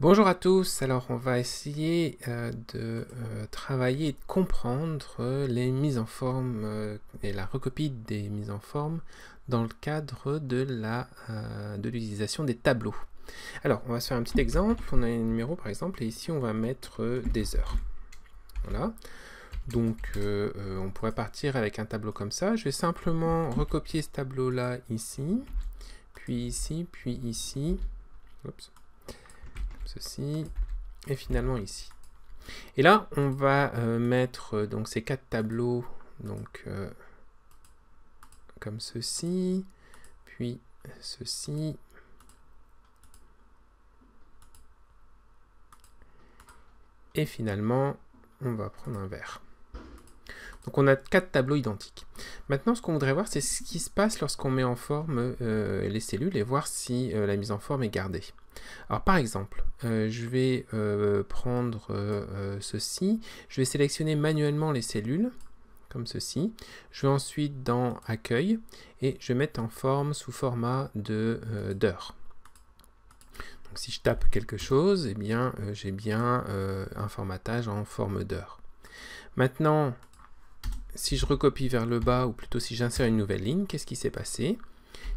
Bonjour à tous, alors on va essayer euh, de euh, travailler et de comprendre les mises en forme euh, et la recopie des mises en forme dans le cadre de l'utilisation de des tableaux. Alors on va se faire un petit exemple, on a un numéro par exemple et ici on va mettre des heures. Voilà, donc on pourrait partir avec un tableau comme ça, je vais simplement recopier ce tableau là ici, puis ici, puis ici, Oups ceci, et finalement ici. Et là, on va euh, mettre euh, donc ces quatre tableaux, donc euh, comme ceci, puis ceci, et finalement, on va prendre un vert. Donc on a quatre tableaux identiques. Maintenant, ce qu'on voudrait voir, c'est ce qui se passe lorsqu'on met en forme euh, les cellules et voir si euh, la mise en forme est gardée. Alors par exemple, euh, je vais prendre ceci, je vais sélectionner manuellement les cellules, comme ceci. Je vais ensuite dans Accueil et je vais mettre en forme sous format de d'heure. Donc si je tape quelque chose, eh bien j'ai bien un formatage en forme d'heure. Maintenant, si je recopie vers le bas, ou plutôt si j'insère une nouvelle ligne, qu'est-ce qui s'est passé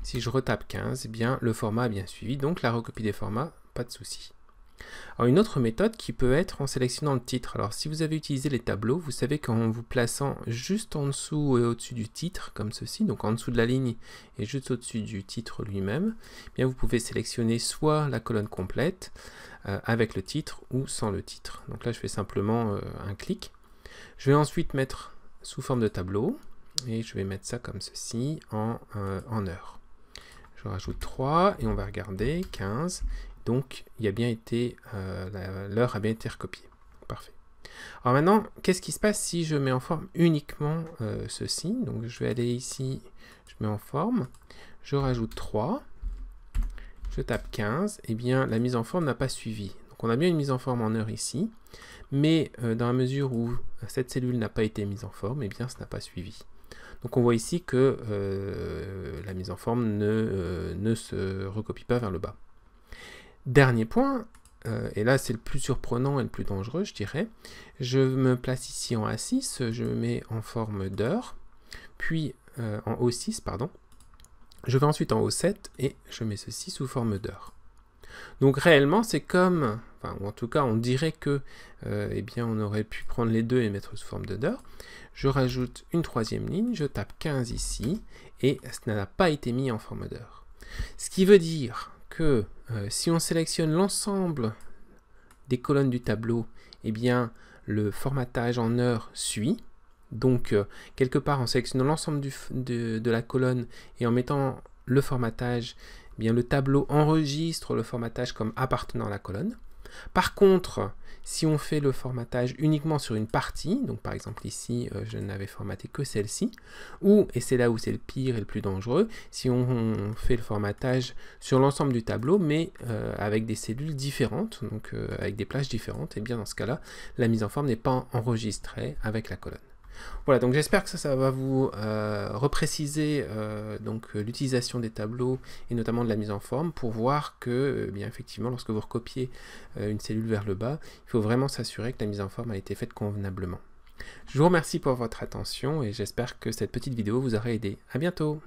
Si je retape 15, eh bien le format a bien suivi, donc la recopie des formats, pas de souci. Alors une autre méthode qui peut être en sélectionnant le titre. Alors si vous avez utilisé les tableaux, vous savez qu'en vous plaçant juste en dessous et au-dessus du titre, comme ceci, donc en dessous de la ligne et juste au-dessus du titre lui-même, eh bien vous pouvez sélectionner soit la colonne complète euh, avec le titre ou sans le titre. Donc là je fais simplement euh, un clic. Je vais ensuite mettre sous forme de tableau. Et je vais mettre ça comme ceci en, euh, heure, Je rajoute 3 et on va regarder 15. Donc, il a bien été euh, l'heure a bien été recopiée. Parfait. Alors maintenant, qu'est-ce qui se passe si je mets en forme uniquement euh, ceci Donc, je vais aller ici, je mets en forme, je rajoute 3, je tape 15. et eh bien, la mise en forme n'a pas suivi on a bien une mise en forme en heure ici, mais euh, dans la mesure où euh, cette cellule n'a pas été mise en forme, et eh bien ce n'a pas suivi. Donc on voit ici que euh, la mise en forme ne, ne, se recopie pas vers le bas. Dernier point, et là c'est le plus surprenant et le plus dangereux je dirais, je me place ici en A6, je mets en forme d'heure, puis en O6 pardon, je vais ensuite en O7 et je mets ceci sous forme d'heure. Donc réellement, c'est comme, enfin, ou en tout cas, on dirait que, euh, eh bien, on aurait pu prendre les deux et mettre sous forme de Je rajoute une troisième ligne, je tape 15 ici, et ça n'a pas été mis en forme d'heure. Ce qui veut dire que euh, si on sélectionne l'ensemble des colonnes du tableau, eh bien, le formatage en heure suit. Donc, euh, quelque part, en sélectionnant l'ensemble de la colonne et en mettant le formatage, eh bien le tableau enregistre le formatage comme appartenant à la colonne. Par contre, si on fait le formatage uniquement sur une partie, donc par exemple ici, euh, je n'avais formaté que celle-ci, ou, et c'est là où c'est le pire et le plus dangereux, si on, fait le formatage sur l'ensemble du tableau, mais euh, avec des cellules différentes, donc euh, avec des plages différentes, et eh bien dans ce cas-là, la mise en forme n'est pas enregistrée avec la colonne. Voilà, donc j'espère que ça, va vous euh, repréciser euh, donc euh, l'utilisation des tableaux et notamment de la mise en forme pour voir que, bien effectivement, lorsque vous recopiez une cellule vers le bas, il faut vraiment s'assurer que la mise en forme a été faite convenablement. Je vous remercie pour votre attention et j'espère que cette petite vidéo vous aura aidé. A bientôt